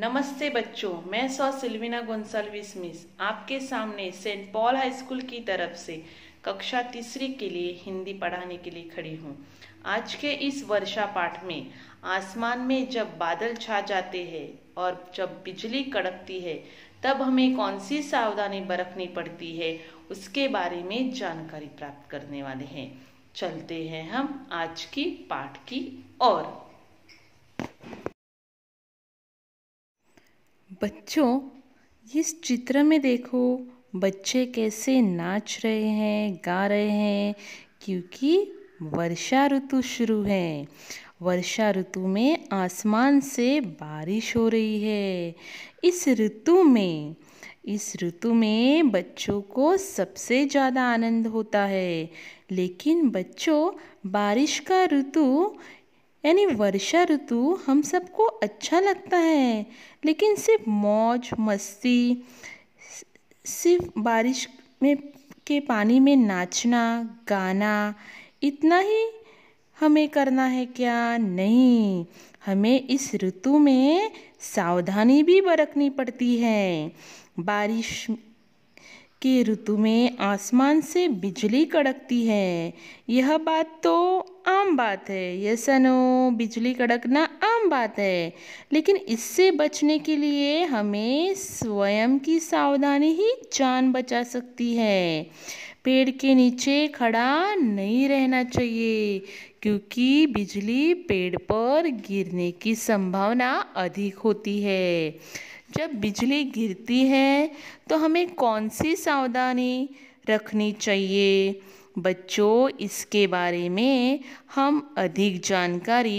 नमस्ते बच्चों मैं सौ सिल्विना गोंसालविस मिस आपके सामने सेंट पॉल हाई स्कूल की तरफ से कक्षा तीसरी के लिए हिंदी पढ़ाने के लिए खड़ी हूँ आज के इस वर्षा पाठ में आसमान में जब बादल छा जाते हैं और जब बिजली कड़कती है तब हमें कौन सी सावधानी बरतनी पड़ती है उसके बारे में जानकारी प्राप्त करने वाले हैं चलते हैं हम आज की पाठ की और बच्चों इस चित्र में देखो बच्चे कैसे नाच रहे हैं गा रहे हैं क्योंकि वर्षा ऋतु शुरू है वर्षा ऋतु में आसमान से बारिश हो रही है इस ऋतु में इस ऋतु में बच्चों को सबसे ज़्यादा आनंद होता है लेकिन बच्चों बारिश का ऋतु यानी वर्षा ऋतु हम सबको अच्छा लगता है लेकिन सिर्फ मौज मस्ती सिर्फ बारिश में के पानी में नाचना गाना इतना ही हमें करना है क्या नहीं हमें इस ऋतु में सावधानी भी बरतनी पड़ती है बारिश कि ऋतु में आसमान से बिजली कड़कती है यह बात तो आम बात है ये सनो बिजली कड़कना आम बात है लेकिन इससे बचने के लिए हमें स्वयं की सावधानी ही जान बचा सकती है पेड़ के नीचे खड़ा नहीं रहना चाहिए क्योंकि बिजली पेड़ पर गिरने की संभावना अधिक होती है जब बिजली गिरती है तो हमें कौन सी सावधानी रखनी चाहिए बच्चों इसके बारे में हम अधिक जानकारी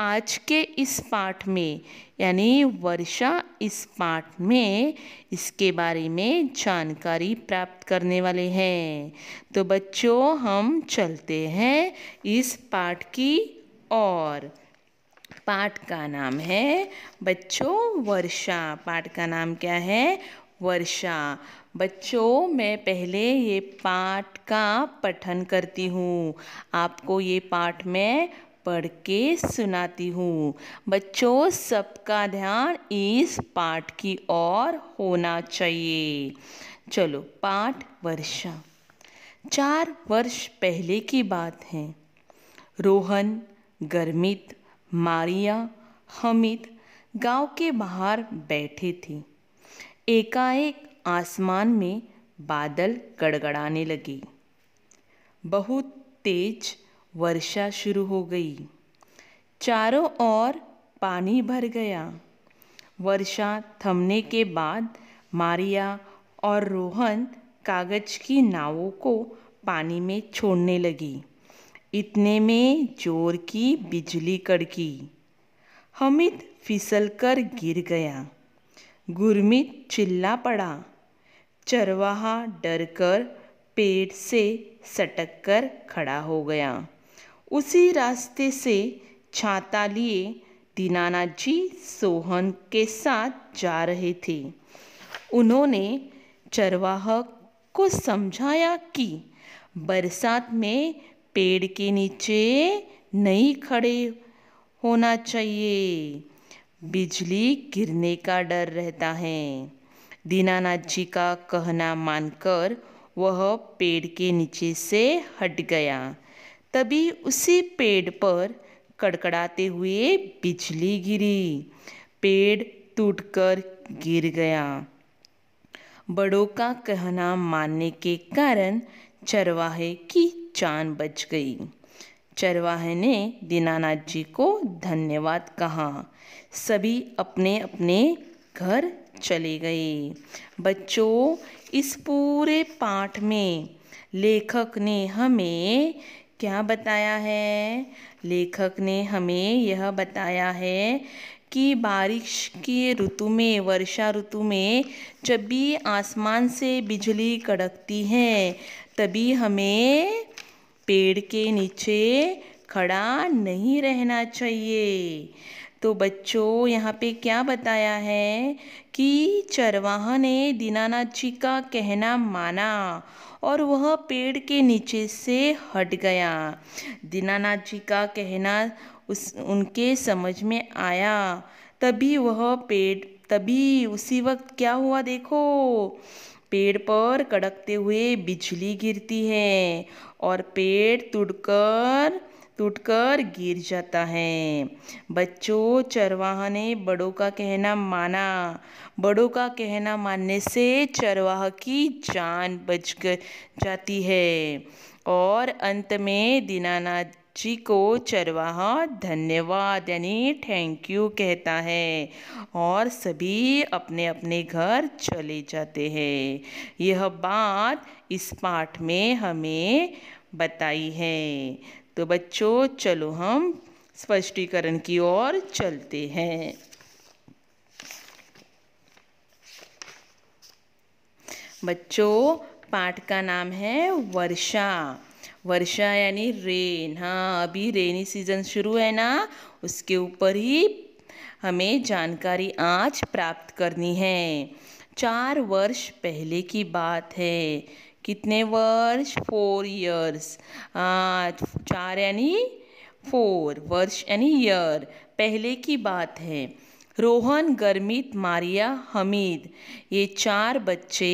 आज के इस पाठ में यानी वर्षा इस पाठ में इसके बारे में जानकारी प्राप्त करने वाले हैं तो बच्चों हम चलते हैं इस पाठ की और पाठ का नाम है बच्चों वर्षा पाठ का नाम क्या है वर्षा बच्चों मैं पहले ये पाठ का पठन करती हूँ आपको ये पाठ मैं पढ़ के सुनाती हूँ बच्चों सबका ध्यान इस पाठ की ओर होना चाहिए चलो पाठ वर्षा चार वर्ष पहले की बात है रोहन गर्मित मारिया हमिद गांव के बाहर बैठे थे एकाएक आसमान में बादल गड़गड़ाने लगे बहुत तेज वर्षा शुरू हो गई चारों ओर पानी भर गया वर्षा थमने के बाद मारिया और रोहन कागज की नावों को पानी में छोड़ने लगी इतने में जोर की बिजली कड़की हमिद फिसल कर गिर गया गुरमित चिल्ला पड़ा चरवाहा डर कर पेड़ से सटक कर खड़ा हो गया उसी रास्ते से छाता लिए दीनाना जी सोहन के साथ जा रहे थे उन्होंने चरवाहा को समझाया कि बरसात में पेड़ के नीचे नहीं खड़े होना चाहिए बिजली गिरने का डर रहता है दीनानाथ जी का कहना मानकर वह पेड़ के नीचे से हट गया तभी उसी पेड़ पर कड़कड़ाते हुए बिजली गिरी पेड़ टूटकर गिर गया बड़ों का कहना मानने के कारण चरवाहे की जान बच गई चरवाहे ने दीनानाथ जी को धन्यवाद कहा सभी अपने अपने घर चले गए बच्चों इस पूरे पाठ में लेखक ने हमें क्या बताया है लेखक ने हमें यह बताया है कि बारिश की ऋतु में वर्षा ऋतु में जब भी आसमान से बिजली कड़कती है तभी हमें पेड़ के नीचे खड़ा नहीं रहना चाहिए तो बच्चों यहाँ पे क्या बताया है कि चरवाहा ने दीनानाथ जी का कहना माना और वह पेड़ के नीचे से हट गया दीनानाथ जी का कहना उस उनके समझ में आया तभी वह पेड़ तभी उसी वक्त क्या हुआ देखो पेड़ पर कड़कते हुए बिजली गिरती है और पेड़ टूट टूटकर गिर जाता है बच्चों चरवाहा ने बड़ों का कहना माना बड़ों का कहना मानने से चरवाहा की जान बच जाती है और अंत में दीनानाथ जी को चरवाहा धन्यवाद यानी थैंक यू कहता है और सभी अपने अपने घर चले जाते हैं यह बात इस पाठ में हमें बताई है तो बच्चों चलो हम स्पष्टीकरण की ओर चलते हैं बच्चों पाठ का नाम है वर्षा वर्षा यानी रेन हाँ अभी रेनी सीज़न शुरू है ना उसके ऊपर ही हमें जानकारी आज प्राप्त करनी है चार वर्ष पहले की बात है कितने वर्ष फोर ईयर्स आज चार यानी फोर वर्ष यानी ईयर पहले की बात है रोहन गर्मित मारिया हमीद ये चार बच्चे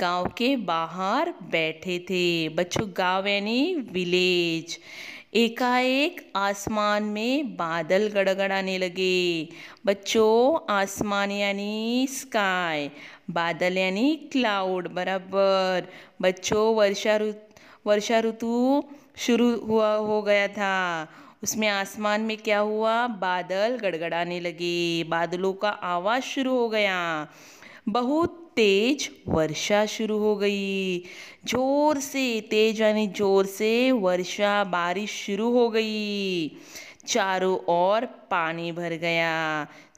गांव के बाहर बैठे थे बच्चों गांव यानी विलेज एकाएक आसमान में बादल गड़गड़ाने लगे बच्चों आसमान यानी स्काई बादल यानी क्लाउड बराबर बच्चों वर्षा ऋतु वर्षा ऋतु शुरू हुआ हो गया था उसमें आसमान में क्या हुआ बादल गड़गड़ाने लगे बादलों का आवाज़ शुरू हो गया बहुत तेज वर्षा शुरू हो गई जोर से तेज यानी जोर से वर्षा बारिश शुरू हो गई चारों ओर पानी भर गया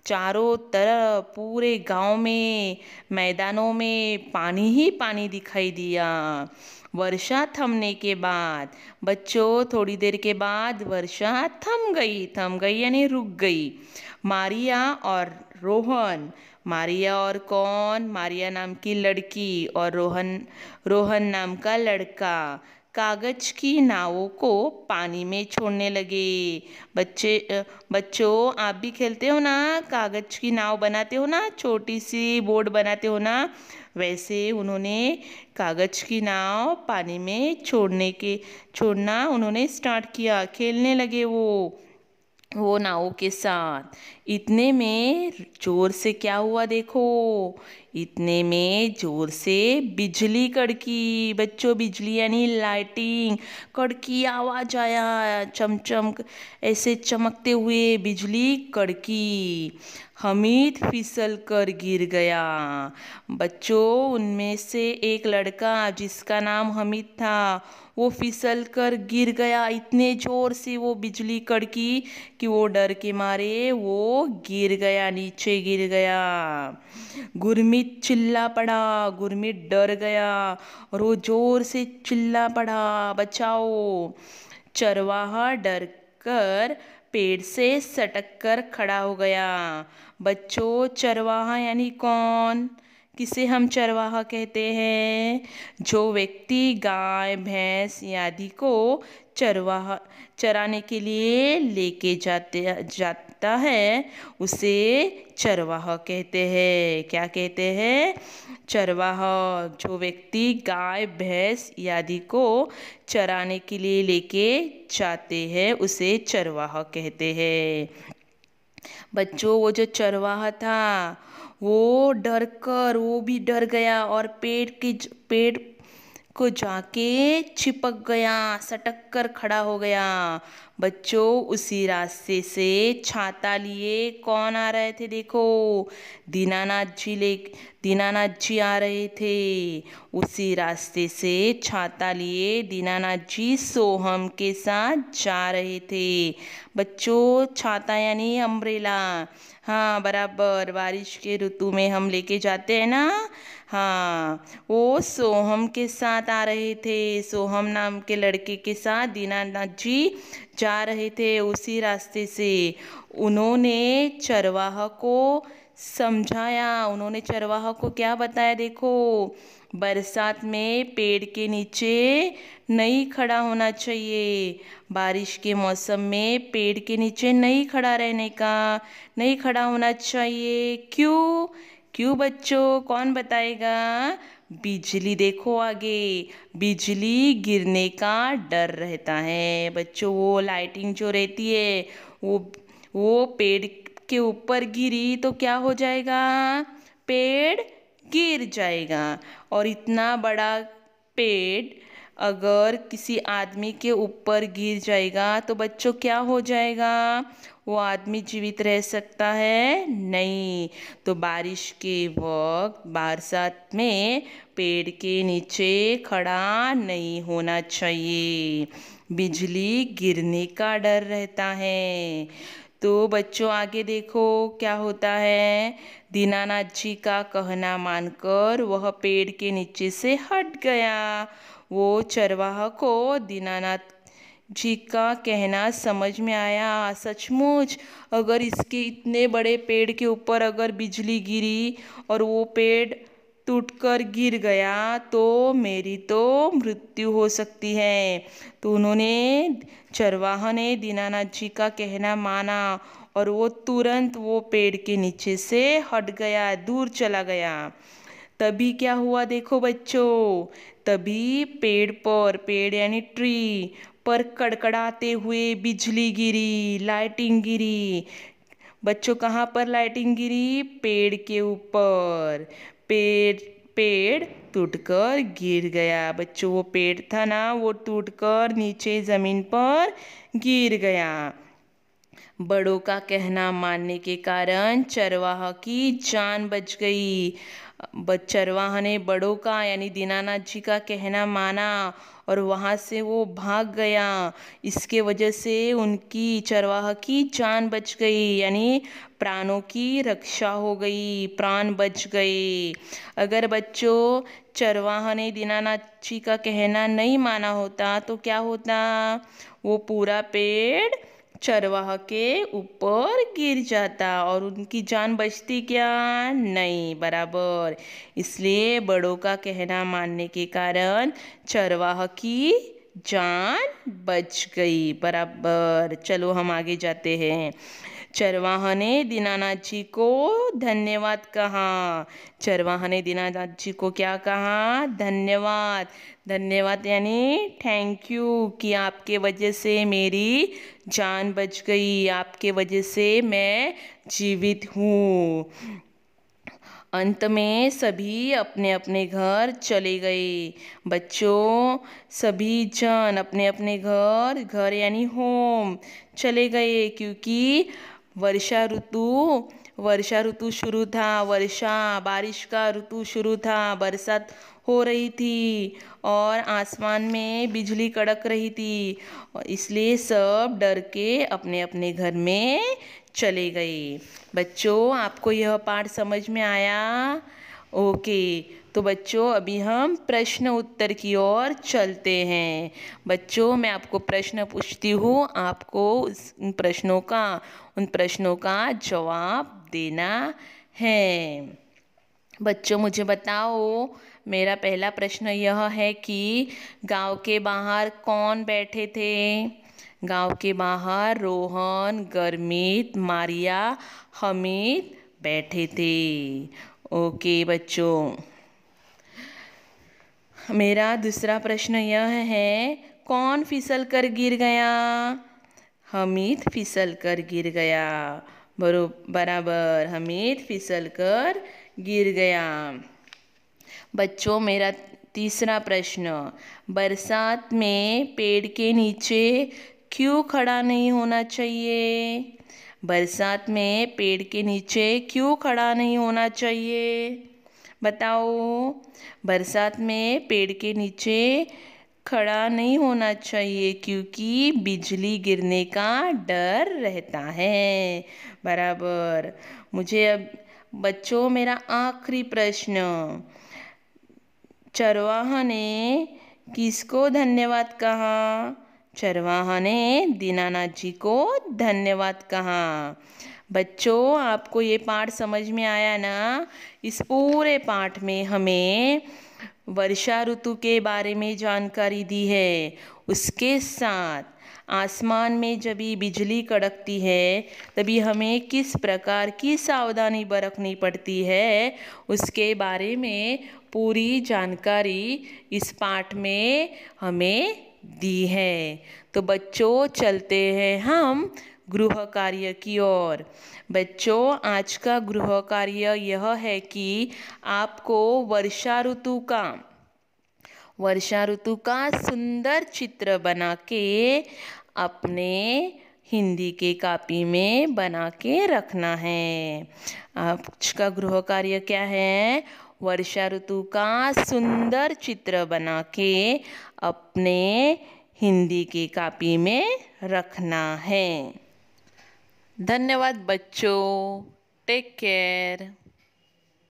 चारों तरफ पूरे गांव में मैदानों में पानी ही पानी दिखाई दिया वर्षा थमने के बाद बच्चों थोड़ी देर के बाद वर्षा थम गई थम गई यानी रुक गई मारिया और रोहन मारिया और कौन मारिया नाम की लड़की और रोहन रोहन नाम का लड़का कागज की नावों को पानी में छोड़ने लगे बच्चे बच्चों आप भी खेलते हो ना कागज की नाव बनाते हो ना छोटी सी बोर्ड बनाते हो ना वैसे उन्होंने कागज़ की नाव पानी में छोड़ने के छोड़ना उन्होंने स्टार्ट किया खेलने लगे वो वो नावों के साथ इतने में जोर से क्या हुआ देखो इतने में जोर से बिजली कड़की बच्चों बिजली यानी लाइटिंग कड़की आवाज आया चमचम ऐसे चमकते हुए बिजली कड़की हमीद फिसल कर गिर गया बच्चों उनमें से एक लड़का जिसका नाम हमीद था वो फिसल कर गिर गया इतने ज़ोर से वो बिजली कड़की कि वो डर के मारे वो गिर गया नीचे गिर गया गुरमीत गुरमीत चिल्ला पड़ा गुरमीत डर गया और वो ज़ोर से चिल्ला पड़ा बचाओ चरवाहा डर कर पेड़ से सटक कर खड़ा हो गया बच्चों चरवाहा यानी कौन किसे हम चरवाहा कहते हैं जो व्यक्ति गाय भैंस आदि को चरवाहा चराने के लिए लेके जाते जाता है उसे चरवाहा कहते हैं क्या कहते हैं चरवाहा जो व्यक्ति गाय भैंस आदि को चराने के लिए लेके जाते हैं उसे चरवाहा कहते हैं बच्चों वो जो चरवाहा था वो डर कर वो भी डर गया और पेड़ के पेड़ को जाके चिपक गया सटक कर खड़ा हो गया बच्चों उसी रास्ते से छाता लिए कौन आ रहे थे देखो दीनानाथ जी ले दीनानाथ जी आ रहे थे उसी रास्ते से छाता लिए दीनानाथ जी सोहम के साथ जा रहे थे बच्चों छाता यानी अम्ब्रेला हाँ बराबर बारिश के ऋतु में हम लेके जाते हैं ना हाँ वो सोहम के साथ आ रहे थे सोहम नाम के लड़के के साथ दीनानाथ जी जा जा रहे थे उसी रास्ते से उन्होंने चरवाह को समझाया उन्होंने चरवाह को क्या बताया देखो बरसात में पेड़ के नीचे नहीं खड़ा होना चाहिए बारिश के मौसम में पेड़ के नीचे नहीं खड़ा रहने का नहीं खड़ा होना चाहिए क्यों क्यों बच्चों कौन बताएगा बिजली देखो आगे बिजली गिरने का डर रहता है बच्चों वो लाइटिंग जो रहती है वो वो पेड़ के ऊपर गिरी तो क्या हो जाएगा पेड़ गिर जाएगा और इतना बड़ा पेड़ अगर किसी आदमी के ऊपर गिर जाएगा तो बच्चों क्या हो जाएगा वो आदमी जीवित रह सकता है नहीं तो बारिश के वक्त बरसात में पेड़ के नीचे खड़ा नहीं होना चाहिए बिजली गिरने का डर रहता है तो बच्चों आगे देखो क्या होता है दीनानाथ जी का कहना मानकर वह पेड़ के नीचे से हट गया वो चरवाह को दीनानाथ जी का कहना समझ में आया सचमुच अगर इसके इतने बड़े पेड़ के ऊपर अगर बिजली गिरी और वो पेड़ टूटकर गिर गया तो मेरी तो मृत्यु हो सकती है तो उन्होंने चरवाह ने दीनानाथ जी का कहना माना और वो तुरंत वो पेड़ के नीचे से हट गया दूर चला गया तभी क्या हुआ देखो बच्चों तभी पेड़ पर पेड़ यानी ट्री पर कड़कड़ाते हुए बिजली गिरी लाइटिंग गिरी बच्चों कहाँ पर लाइटिंग गिरी पेड़ के ऊपर पेड़ पेड़ टूटकर गिर गया बच्चों वो पेड़ था ना वो टूटकर नीचे ज़मीन पर गिर गया बड़ों का कहना मानने के कारण चरवाह की जान बच गई चरवाहा ने बड़ों का यानी दीनानाथ जी का कहना माना और वहाँ से वो भाग गया इसके वजह से उनकी चरवाहा की जान बच गई यानी प्राणों की रक्षा हो गई प्राण बच गए अगर बच्चों चरवाहा ने दीनानाथ जी का कहना नहीं माना होता तो क्या होता वो पूरा पेड़ चरवाह के ऊपर गिर जाता और उनकी जान बचती क्या नहीं बराबर इसलिए बड़ों का कहना मानने के कारण चरवाह की जान बच गई बराबर चलो हम आगे जाते हैं चरवाहा ने दीनानाथ जी को धन्यवाद कहा चरवाहा ने दीनानाथ जी को क्या कहा धन्यवाद धन्यवाद यानी थैंक यू कि आपके वजह से मेरी जान बच गई आपके वजह से मैं जीवित हूँ अंत में सभी अपने अपने घर चले गए बच्चों सभी जन अपने अपने घर घर यानी होम चले गए क्योंकि वर्षा ऋतु वर्षा ऋतु शुरू था वर्षा बारिश का ऋतु शुरू था बरसात हो रही थी और आसमान में बिजली कड़क रही थी इसलिए सब डर के अपने अपने घर में चले गए बच्चों आपको यह पाठ समझ में आया ओके तो बच्चों अभी हम प्रश्न उत्तर की ओर चलते हैं बच्चों मैं आपको प्रश्न पूछती हूँ आपको उन प्रश्नों का उन प्रश्नों का जवाब देना है बच्चों मुझे बताओ मेरा पहला प्रश्न यह है कि गांव के बाहर कौन बैठे थे गांव के बाहर रोहन गर्मित मारिया हमीद बैठे थे ओके बच्चों मेरा दूसरा प्रश्न यह है कौन फिसल कर गिर गया हमीद फिसल कर गिर गया बरो बराबर हमीद फिसल कर गिर गया बच्चों मेरा तीसरा प्रश्न बरसात में पेड़ के नीचे क्यों खड़ा नहीं होना चाहिए बरसात में पेड़ के नीचे क्यों खड़ा नहीं होना चाहिए बताओ बरसात में पेड़ के नीचे खड़ा नहीं होना चाहिए क्योंकि बिजली गिरने का डर रहता है बराबर मुझे अब बच्चों मेरा आखिरी प्रश्न चरवाहा ने किसको धन्यवाद कहा चरवाहा ने दीनानाथ जी को धन्यवाद कहा बच्चों आपको ये पाठ समझ में आया ना इस पूरे पाठ में हमें वर्षा ऋतु के बारे में जानकारी दी है उसके साथ आसमान में जब बिजली कड़कती है तभी हमें किस प्रकार की सावधानी बरतनी पड़ती है उसके बारे में पूरी जानकारी इस पाठ में हमें दी है तो बच्चों चलते हैं हम गृह कार्य की ओर बच्चों आज का गृह कार्य यह है कि आपको वर्षा ऋतु का वर्षा ऋतु का सुंदर चित्र बना के अपने हिंदी के कापी में बना के रखना है आज का गृह कार्य क्या है वर्षा ऋतु का सुंदर चित्र बना के अपने हिंदी के कापी में रखना है धन्यवाद बच्चों टेक केयर